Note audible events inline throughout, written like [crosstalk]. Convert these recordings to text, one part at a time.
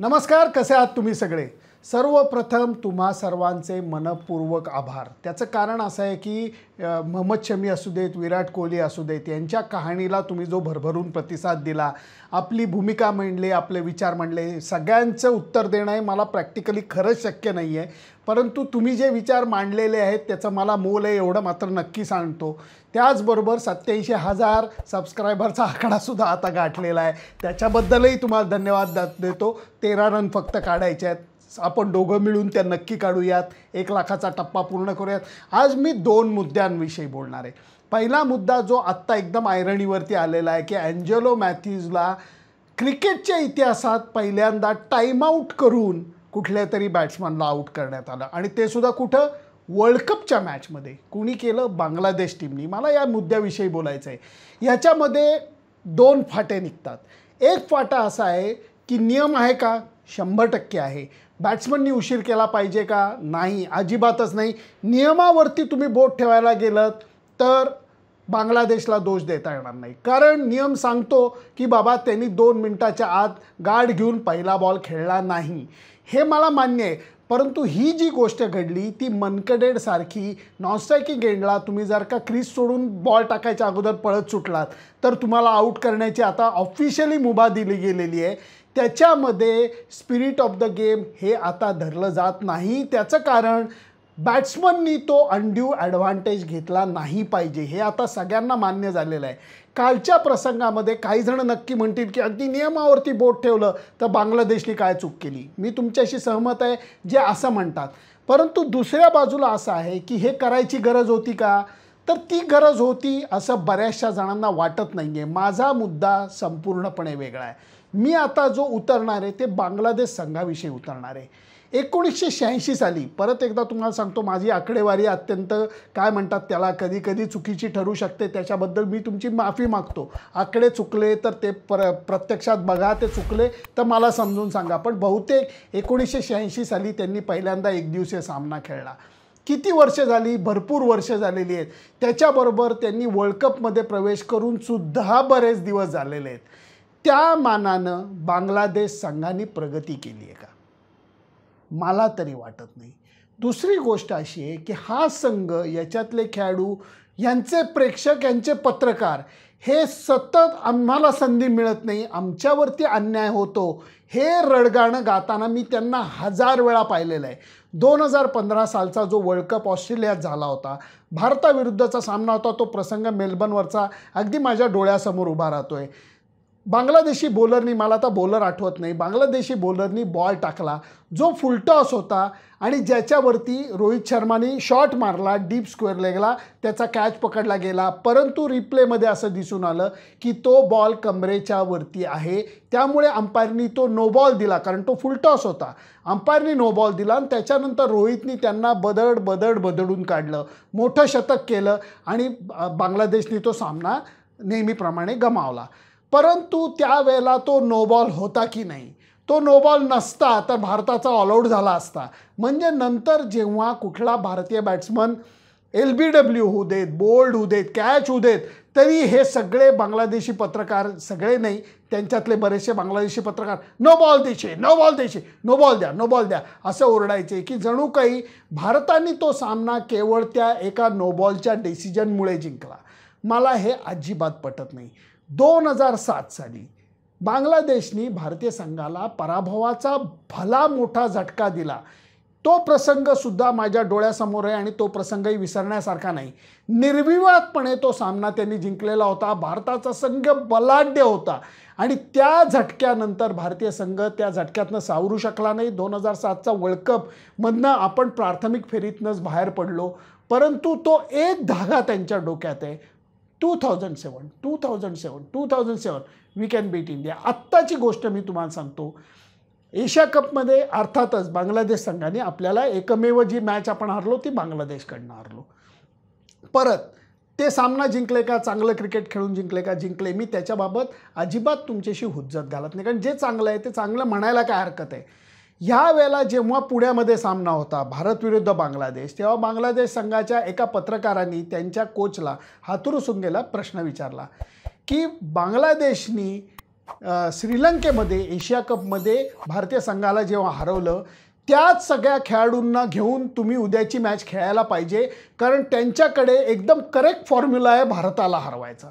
नमस्कार कसे आहात तुम्ही सगळे सर्वप्रथम तुम्हा सर्वांचे मनपूर्वक आभार त्याचं कारण असं आहे की मोहम्मद शमी असू देत विराट कोहली असू देत यांच्या कहाणीला तुम्ही जो भरभरून प्रतिसाद दिला आपली भूमिका मांडली आपले विचार मांडले सगळ्यांचं उत्तर देणं हे मला प्रॅक्टिकली खरंच शक्य नाही आहे परंतु तुम्ही जे विचार मांडलेले आहेत त्याचं मला मोल आहे एवढं मात्र नक्की सांगतो त्याचबरोबर सत्याऐंशी हजार सबस्क्रायबरचा आकडासुद्धा आता गाठलेला आहे त्याच्याबद्दलही तुम्हाला धन्यवाद देतो तेरा रन फक्त काढायचे आहेत आपण दोघं मिळून त्या नक्की काढूयात एक लाखाचा टप्पा पूर्ण करूयात आज मी दोन मुद्द्यांविषयी बोलणार आहे पहिला मुद्दा जो आत्ता एकदम आयरणीवरती आलेला आहे की अँजेलो मॅथ्यूजला क्रिकेटच्या इतिहासात पहिल्यांदा टाईमआउट करून कुठल्या तरी बॅट्समॅनला आऊट करण्यात आलं आणि ते सुद्धा कुठं वर्ल्ड कपच्या मॅचमध्ये कुणी केलं बांगलादेश टीमनी मला या मुद्द्याविषयी बोलायचं आहे याच्यामध्ये दोन फाटे निघतात एक फाटा असा आहे की नियम आहे का शंभर टक्के आहे बॅट्समननी उशीर केला पाहिजे का नाही अजिबातच नाही नियमावरती तुम्ही बोट ठेवायला गेलात तर बांगलादेशला दोष देता येणार नाही कारण नियम सांगतो की बाबा त्यांनी दोन मिनटाच्या आत गाड घेऊन पहिला बॉल खेळला नाही हे मला मान्य आहे परंतु ही जी गोष्ट घडली ती मनकडेडसारखी नॉनस्ट्रायकिंग गेंडला तुम्ही जर का क्रीज सोडून बॉल टाकायच्या अगोदर पळत सुटलात तर तुम्हाला आऊट करण्याची आता ऑफिशियली मुभा दिली गेलेली आहे त्याच्यामध्ये स्पिरिट ऑफ द गेम हे आता धरलं जात नाही त्याचं कारण बॅट्समननी तो अनड्यू ॲडव्हान्टेज घेतला नाही पाहिजे हे आता सगळ्यांना मान्य झालेलं आहे कालच्या प्रसंगामध्ये काही जण नक्की म्हणतील की अगदी नियमावरती बोट ठेवलं तर बांगलादेशनी काय चूक केली मी तुमच्याशी सहमत आहे जे असं म्हणतात परंतु दुसऱ्या बाजूला असं आहे की हे करायची गरज होती का तर ती गरज होती असं बऱ्याचशा जणांना वाटत नाही आहे माझा मुद्दा संपूर्णपणे वेगळा आहे मी आता जो उतरणार आहे ते बांगलादेश संघाविषयी उतरणार आहे एकोणीसशे शहाऐंशी साली परत एकदा तुम्हाला सांगतो माझी आकडेवारी अत्यंत काय म्हणतात त्याला कधी कधी चुकीची ठरू शकते त्याच्याबद्दल मी तुमची माफी मागतो आकडे चुकले तर ते प्र प्रत्यक्षात बघा ते चुकले तर मला समजून सांगा पण बहुतेक एकोणीसशे शहाऐंशी साली त्यांनी पहिल्यांदा एकदिवसीय सामना खेळला किती वर्ष झाली भरपूर वर्ष झालेली आहेत त्याच्याबरोबर त्यांनी वर्ल्ड कपमध्ये प्रवेश करून सुद्धा बरेच दिवस झालेले आहेत त्या मानानं बांगलादेश संघाने प्रगती केली आहे का मला तरी वाटत नाही दुसरी गोष्ट अशी आहे की हा संघ याच्यातले खेळाडू यांचे प्रेक्षक यांचे पत्रकार हे सतत आम्हाला संधी मिळत नाही आमच्यावरती अन्याय होतो हे रडगाणं गाताना मी त्यांना हजार वेळा पाहिलेलं आहे दोन हजार पंधरा सालचा जो वर्ल्ड कप ऑस्ट्रेलियात झाला होता भारताविरुद्धचा सामना होता तो प्रसंग मेलबर्नवरचा अगदी माझ्या डोळ्यासमोर उभा राहतो आहे बांगलादेशी बॉलरनी मला आता बॉलर आठवत नाही बांगलादेशी बॉलरनी बॉल टाकला जो फुलटॉस होता आणि ज्याच्यावरती रोहित शर्माने शॉट मारला डीप स्क्वेअर लेगला त्याचा कॅच पकडला गेला परंतु रिप्लेमध्ये असं दिसून आलं की तो बॉल कमरेच्या वरती आहे त्यामुळे अंपायरनी तो नो बॉल दिला कारण तो फुलटॉस होता अंपायरनी नो बॉल दिला आणि त्याच्यानंतर रोहितनी त्यांना बदड बदड बदडून काढलं मोठं शतक केलं आणि बांगलादेशनी तो सामना नेहमीप्रमाणे गमावला परंतु त्यावेळेला तो नोबॉल होता की नाही तो नोबॉल नसता तर भारताचा ऑलआउट झाला असता म्हणजे नंतर जेव्हा कुठला भारतीय बॅट्समन एल बी डब्ल्यू होऊ देत बोल्ड होऊ देत कॅच होऊ देत तरी हे सगळे बांगलादेशी पत्रकार सगळे नाही त्यांच्यातले बरेचसे बांगलादेशी पत्रकार नो बॉल देशे नो बॉल देशे नो बॉल द्या नो बॉल द्या असं ओरडायचे की जणू काही भारताने तो सामना केवळ त्या एका नोबॉलच्या डिसिजनमुळे जिंकला मला हे अजिबात पटत नाही दोन हजार सात साली बांगलादेशनी भारतीय संघाला पराभवाचा भला मोठा झटका दिला तो प्रसंगसुद्धा माझ्या डोळ्यासमोर आहे आणि तो प्रसंगही विसरण्यासारखा नाही निर्विवादपणे तो सामना त्यांनी जिंकलेला होता भारताचा संघ बलाढ्य होता आणि त्या झटक्यानंतर भारतीय संघ त्या झटक्यातनं सावरू शकला नाही दोन हजार सातचा वर्ल्ड कपमधनं आपण प्राथमिक फेरीतनंच बाहेर पडलो परंतु तो एक धागा त्यांच्या डोक्यात आहे 2007 2007 2007 वी कॅन बीट इंडिया आत्ताची गोष्ट मी तुम्हाला सांगतो एशिया कपमध्ये अर्थातच बांगलादेश संघाने आपल्याला एकमेव जी मॅच आपण हरलो ती बांगलादेशकडनं हरलो परत ते सामना जिंकले का चांगलं क्रिकेट खेळून जिंकले का जिंकले मी त्याच्याबाबत अजिबात तुमच्याशी हुज्जत घालत नाही कारण जे चांगलं आहे ते चांगलं म्हणायला काय हरकत आहे या वेळेला जेव्हा पुण्यामध्ये सामना होता भारत विरुद्ध बांगलादेश तेव्हा बांगलादेश संघाच्या एका पत्रकारांनी त्यांच्या कोचला हातुर सुंगेला प्रश्न विचारला की बांगलादेशनी श्रीलंकेमध्ये एशिया कपमध्ये भारतीय संघाला जेव्हा हरवलं त्याच सगळ्या खेळाडूंना घेऊन तुम्ही उद्याची मॅच खेळायला पाहिजे कारण त्यांच्याकडे एकदम करेक्ट फॉर्म्युला आहे भारताला हरवायचा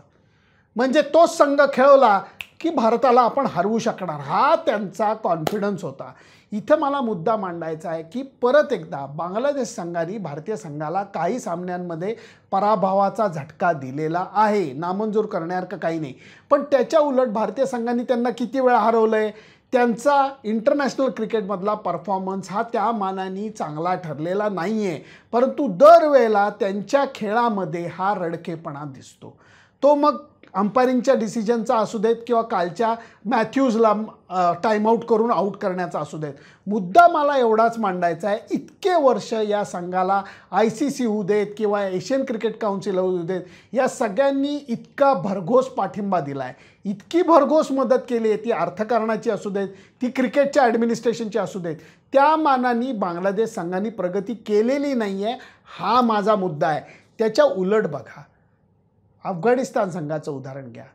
म्हणजे तोच संघ खेळवला की भारताला आपण हरवू शकणार हा त्यांचा कॉन्फिडन्स होता इथं मला मुद्दा मांडायचा आहे की परत एकदा बांगलादेश संघाने भारतीय संघाला काही सामन्यांमध्ये पराभवाचा झटका दिलेला आहे नामंजूर करण्यासारखं काही नाही पण त्याच्या उलट भारतीय संघाने त्यांना किती वेळा हरवलं आहे त्यांचा इंटरनॅशनल क्रिकेटमधला परफॉर्मन्स हा त्या मानाने चांगला ठरलेला नाही आहे परंतु दरवेळेला त्यांच्या खेळामध्ये हा रडकेपणा दिसतो तो मग अंपायरिंगच्या डिसिजनचा असू देत किंवा कालच्या मॅथ्यूजला टाईमआउट करून आऊट करण्याचा असू देत मुद्दा मला एवढाच मांडायचा आहे इतके वर्ष या संघाला आय सी सी होऊ देत किंवा एशियन क्रिकेट काउन्सिल होऊ देत या सगळ्यांनी इतका भरघोस पाठिंबा दिला आहे इतकी भरघोस मदत केली आहे ती अर्थकारणाची असू देत ती क्रिकेटच्या ॲडमिनिस्ट्रेशनची असू देत त्या मानाने बांगलादेश संघाने प्रगती केलेली नाही आहे हा माझा मुद्दा आहे त्याच्या उलट बघा अफगाणिस्तान संघाचं उदाहरण घ्या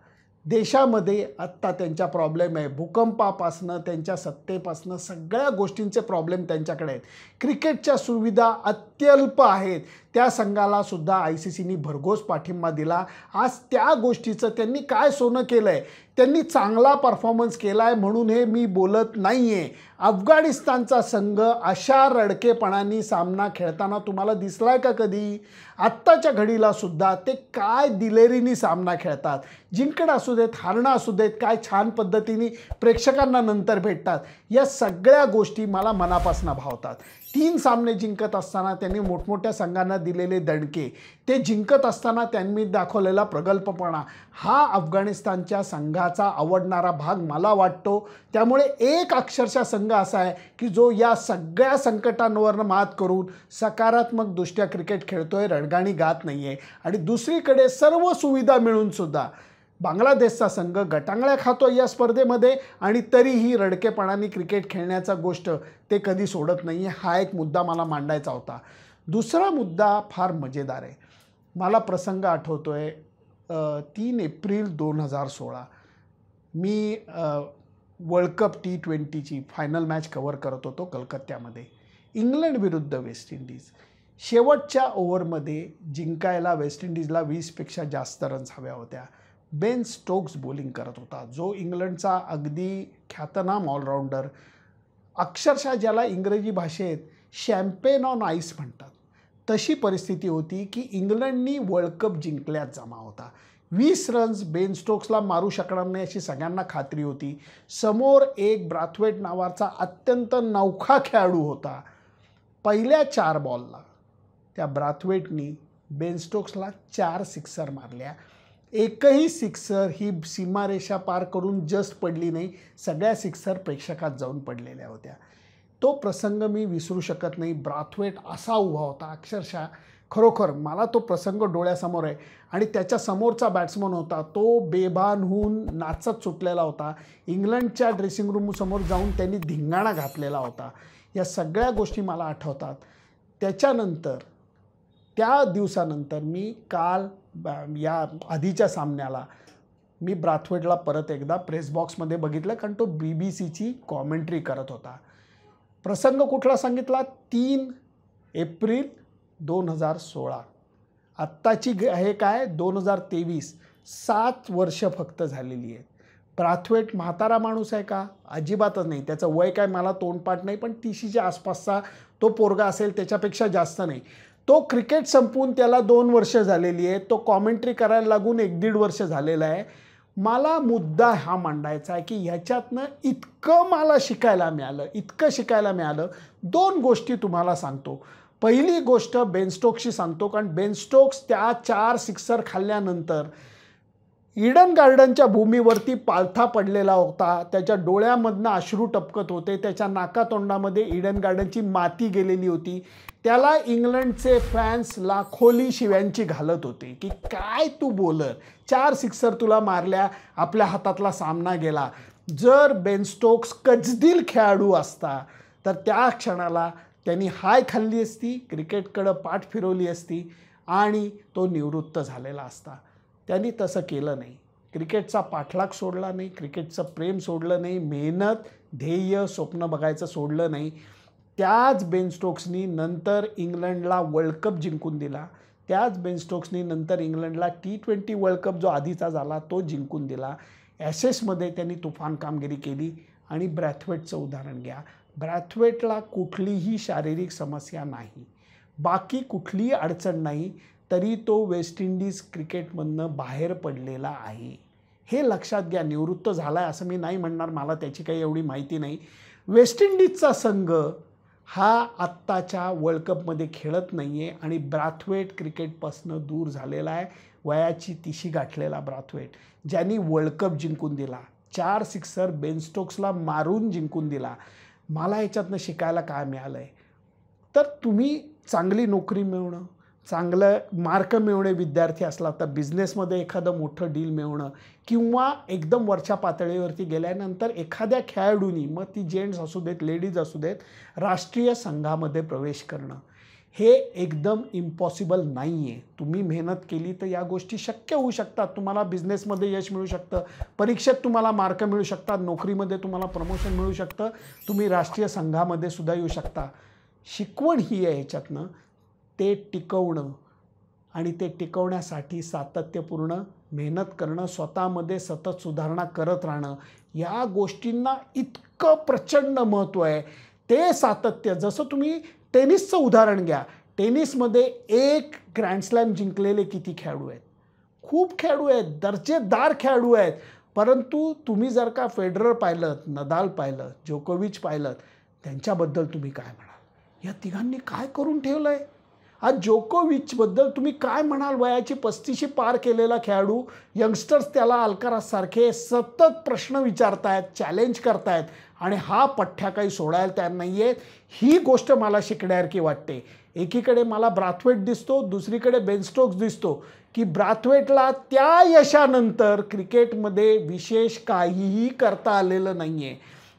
देशामध्ये आत्ता त्यांच्या प्रॉब्लेम आहे भूकंपापासनं त्यांच्या सत्तेपासनं सगळ्या गोष्टींचे प्रॉब्लेम त्यांच्याकडे आहेत क्रिकेटच्या सुविधा अत्यल्प आहेत त्या संघाला सुद्धा आय सी सीनी भरघोस पाठिंबा दिला आज त्या गोष्टीचं त्यांनी काय सोनं केलं आहे त्यांनी चांगला परफॉर्मन्स केला आहे म्हणून हे मी बोलत नाही आहे अफगाणिस्तानचा संघ अशा रडकेपणाने सामना खेळताना तुम्हाला दिसला आहे का कधी आत्ताच्या घडीला सुद्धा ते काय दिलेरीनी सामना खेळतात जिंकणं असू देत हारणं असू देत काय छान पद्धतीने प्रेक्षकांना नंतर भेटतात या सगळ्या गोष्टी मला मनापासून भावतात तीन सामने जिंकत असताना त्यांनी मोठमोठ्या संघांना दिलेले दणके ते जिंकत असताना त्यांनी दाखवलेला प्रगल्भपणा हा अफगाणिस्तानच्या संघाचा आवडणारा भाग मला वाटतो त्यामुळे एक अक्षरशः संघ असा आहे की जो या सगळ्या संकटांवरनं मात करून सकारात्मक दृष्ट्या क्रिकेट खेळतोय रणगाणी गात नाही आणि दुसरीकडे सर्व सुविधा मिळून सुद्धा बांगलादेशचा संघ गटांगळ्या खातो या स्पर्धेमध्ये आणि तरीही रडकेपणाने क्रिकेट खेळण्याचा गोष्ट ते कधी सोडत नाही हा एक मुद्दा मला मांडायचा होता दुसरा मुद्दा फार मजेदार आहे मला प्रसंग आठवतो आहे तीन एप्रिल दोन हजार सोळा मी वर्ल्ड कप टी ट्वेंटीची फायनल मॅच कवर करत होतो कलकत्त्यामध्ये इंग्लंड विरुद्ध वेस्ट इंडिज शेवटच्या ओव्हरमध्ये जिंकायला वेस्ट इंडिजला वीसपेक्षा जास्त रन्स हव्या होत्या बेन स्टोक्स बोलिंग करत होता जो इंग्लंडचा अगदी ख्यातनाम ऑलराऊंडर अक्षरशः ज्याला इंग्रजी भाषेत शॅम्पेन ऑन आईस म्हणतात तशी परिस्थिती होती की इंग्लंडनी वर्ल्ड कप जिंकल्यात जमा होता वीस रन्स बेन स्टोक्सला मारू शकणार नाही अशी सगळ्यांना खात्री होती समोर एक ब्राथवेट नावाचा अत्यंत नौखा खेळाडू होता पहिल्या चार बॉलला त्या ब्राथवेटनी बेन स्टोक्सला चार सिक्सर मारल्या एकही सिक्सर ही सीमारेषा पार करून जस्ट पडली नाही सगळ्या सिक्सर प्रेक्षकात जाऊन पडलेल्या होत्या तो प्रसंग मी विसरू शकत नाही ब्राथवेट असा उभा होता अक्षरशः खरोखर मला तो प्रसंग डोळ्यासमोर आहे आणि त्याच्या समोरचा बॅट्समन होता तो बेभान होऊन नाचत सुटलेला होता इंग्लंडच्या ड्रेसिंग रूमसमोर जाऊन त्यांनी धिंगाणा घातलेला होता या सगळ्या गोष्टी मला आठवतात त्याच्यानंतर त्या दिवसानंतर मी काल या आधीच्या सामन्याला मी ब्राथवेटला परत एकदा प्रेस बॉक्समध्ये बघितलं कारण तो बी बी सीची कॉमेंट्री करत होता प्रसंग कुठला सांगितला तीन एप्रिल दोन हजार सोळा आत्ताची हे काय दोन हजार तेवीस सात वर्ष फक्त झालेली आहेत प्राथवेट म्हातारा माणूस आहे का अजिबातच नाही त्याचं वय काय मला तोंडपाठ नाही पण तीशीच्या आसपासचा तो पोरगा असेल त्याच्यापेक्षा जास्त नाही तो क्रिकेट संपवून त्याला दोन वर्ष झालेली आहे तो कॉमेंट्री करायला लागून एक दीड वर्ष झालेला आहे मला मुद्दा हा मांडायचा आहे की ह्याच्यातनं इतकं मला शिकायला मिळालं इतकं शिकायला मिळालं दोन गोष्टी तुम्हाला सांगतो पहिली गोष्ट बेनस्टोक्सशी सांगतो कारण बेनस्टोक्स त्या चार सिक्सर खाल्ल्यानंतर इडन गार्डनच्या भूमीवरती पालथा पडलेला होता त्याच्या डोळ्यामधनं अश्रू टपकत होते त्याच्या नाकातोंडामध्ये इडन गार्डनची माती गेलेली होती त्याला इंग्लंडचे फॅन्स लाखोली शिव्यांची घालत होते की काय तू बोलर चार सिक्सर तुला मारल्या आपल्या हातातला सामना गेला जर बेनस्टोक्स कजदील खेळाडू असता तर त्या क्षणाला त्यांनी हाय खाल्ली असती क्रिकेटकडं पाठ फिरवली असती आणि तो निवृत्त झालेला असता त्यांनी तसं केलं नाही क्रिकेटचा पाठलाग सोडला नाही क्रिकेटचं प्रेम सोडलं नाही मेहनत ध्येय स्वप्न बघायचं सोडलं नाही त्याच बेनस्टोक्सनी नंतर इंग्लंडला वर्ल्ड कप जिंकून दिला त्याच बेनस्टोक्सनी नंतर इंग्लंडला टी ट्वेंटी वर्ल्ड कप जो आधीचा झाला तो जिंकून दिला ॲसेसमध्ये त्यांनी तुफान कामगिरी केली आणि ब्रॅथवेटचं उदाहरण घ्या ब्रॅथवेटला कुठलीही शारीरिक समस्या नाही बाकी कुठलीही अडचण नाही तरी तो वेस्ट इंडिज क्रिकेटमधनं बाहेर पडलेला आहे हे लक्षात घ्या निवृत्त झाला आहे असं मी नाही म्हणणार मला त्याची काही एवढी माहिती नाही वेस्ट इंडिजचा संघ हा आत्ताच्या वर्ल्ड कपमध्ये खेळत नाही आहे आणि ब्राथवेट क्रिकेटपासनं दूर झालेला आहे वयाची तिशी गाठलेला ब्राथवेट ज्यांनी वर्ल्ड कप जिंकून दिला चार सिक्सर बेनस्टोक्सला मारून जिंकून दिला मला ह्याच्यातनं शिकायला काय मिळालं आहे तर तुम्ही चांगली नोकरी मिळवणं चांगलं मार्क मिळवणे विद्यार्थी असला तर बिझनेसमध्ये एखादं मोठं डील मिळवणं किंवा एकदम वरच्या पातळीवरती गेल्यानंतर एखाद्या खेळाडूनी मग ती जेंट्स असू देत लेडीज असू देत राष्ट्रीय संघामध्ये प्रवेश करणं हे एकदम इम्पॉसिबल नाही आहे तुम्ही मेहनत केली तर या गोष्टी शक्य होऊ शकतात तुम्हाला बिझनेसमध्ये यश मिळू शकतं परीक्षेत तुम्हाला मार्क मिळू शकतात नोकरीमध्ये तुम्हाला प्रमोशन मिळू शकतं तुम्ही राष्ट्रीय संघामध्ये सुद्धा येऊ शकता शिकवण ही आहे ह्याच्यातनं ते टिकवणं आणि ते टिकवण्यासाठी सातत्यपूर्ण मेहनत करणं स्वतःमध्ये सतत सुधारणा करत राहणं या गोष्टींना इतकं प्रचंड महत्त्व आहे ते सातत्य जसं तुम्ही टेनिसचं उदाहरण घ्या टेनिसमध्ये एक ग्रँडस्लॅम जिंकलेले किती खेळाडू आहेत खूप खेळाडू आहेत दर्जेदार खेळाडू आहेत परंतु तुम्ही जर का फेडरर पाहिलं नदाल पाहिलं जोकोविच पाहिलं त्यांच्याबद्दल तुम्ही काय म्हणाल या तिघांनी काय करून ठेवलं आहे आज जोकोविचबद्दल तुम्ही काय म्हणाल वयाची पस्तीशी पार केलेला खेळाडू यंगस्टर्स त्याला अलकारासारखे सतत प्रश्न विचारतायत चॅलेंज करतायत आणि हा पठ्ठ्या काही सोडायला तयार नाही आहेत ही गोष्ट मला शिकण्यासारखी वाटते एकीकडे मला ब्राथवेट दिसतो दुसरीकडे बेनस्टोक्स दिसतो की ब्राथवेटला त्या यशानंतर क्रिकेटमध्ये विशेष काहीही करता आलेलं नाही आहे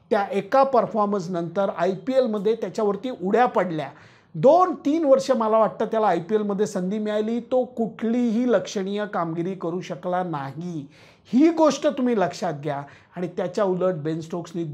त्या एका परफॉर्मन्सनंतर आय पी एलमध्ये त्याच्यावरती उड्या पडल्या दोन तीन वर्ष मला वाटतं त्याला आय पी एलमध्ये संधी मिळाली तो कुठलीही लक्षणीय कामगिरी करू शकला नाही ही गोष्ट तुम्ही लक्षात घ्या आणि त्याच्या उलट बेन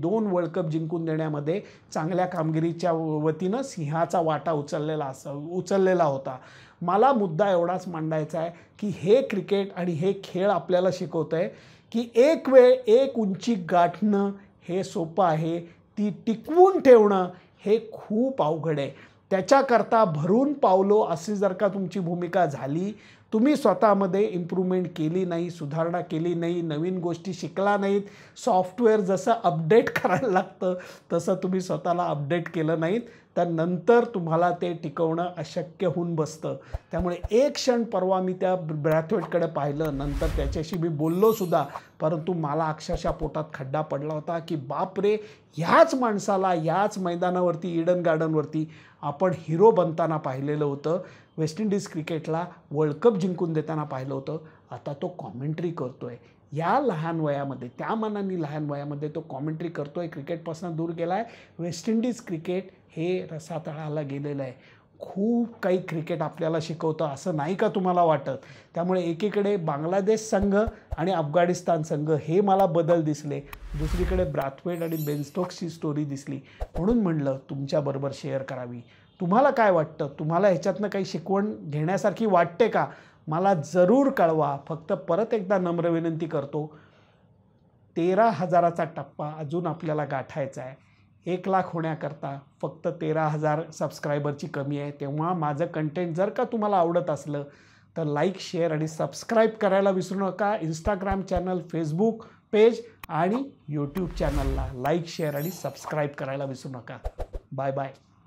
दोन वर्ल्ड कप जिंकून देण्यामध्ये चांगल्या कामगिरीच्या वतीनं सिंहाचा वाटा उचललेला अस उचललेला होता मला मुद्दा एवढाच मांडायचा आहे की हे क्रिकेट आणि हे खेळ आपल्याला शिकवतं आहे की एक वेळ एक उंची गाठणं हे सोपं आहे ती टिकवून ठेवणं हे खूप अवघड आहे त्याच्याकरता भरून पावलो अशी जर का तुमची भूमिका झाली तुम्ही स्वतःमध्ये इम्प्रूव्हमेंट केली नाही सुधारणा केली नाही नवीन गोष्टी शिकला नाहीत सॉफ्टवेअर जसं अपडेट [laughs] करायला लागतं तसं तुम्ही स्वतःला अपडेट केलं नाहीत त्यानंतर तुम्हाला ते टिकवणं अशक्य होऊन बसतं त्यामुळे एक क्षण परवा मी त्या ब्रॅथवेटकडे पाहिलं नंतर त्याच्याशी मी बोललोसुद्धा परंतु मला अक्षरशः पोटात खड्डा पडला होता की बाप रे ह्याच माणसाला याच मैदानावरती इडन गार्डनवरती आपण हिरो बनताना पाहिलेलं होतं वेस्ट इंडिज क्रिकेटला वर्ल्ड कप जिंकून देताना पाहिलं होतं आता तो कॉमेंट्री करतो आहे या लहान वयामध्ये त्या मनाने लहान वयामध्ये तो कॉमेंट्री करतो आहे क्रिकेटपासून दूर गेला आहे वेस्ट इंडिज क्रिकेट हे रसातळाला गेलेलं आहे खूप काही क्रिकेट आपल्याला शिकवतं असं नाही का तुम्हाला वाटत त्यामुळे एकीकडे बांगलादेश संघ आणि अफगाणिस्तान संघ हे मला बदल दिसले दुसरीकडे ब्राथवेट आणि बेन्स्टोक्सची स्टोरी दिसली म्हणून म्हणलं तुमच्याबरोबर शेअर करावी तुम्हाला काय वाटतं तुम्हाला ह्याच्यातनं काही शिकवण घेण्यासारखी वाटते का मला जरूर कळवा फक्त परत एकदा नम्र विनंती करतो तेरा हजाराचा टप्पा अजून आपल्याला गाठायचा आहे एक लाख होण्याकरता फक्त तेरा हजार सबस्क्रायबरची कमी आहे तेव्हा माझं कंटेंट जर का तुम्हाला आवडत असलं तर लाईक शेअर आणि सबस्क्राईब करायला विसरू नका इंस्टाग्राम चॅनल फेसबुक पेज आणि यूट्यूब चॅनलला लाईक शेअर आणि सबस्क्राईब करायला विसरू नका बाय बाय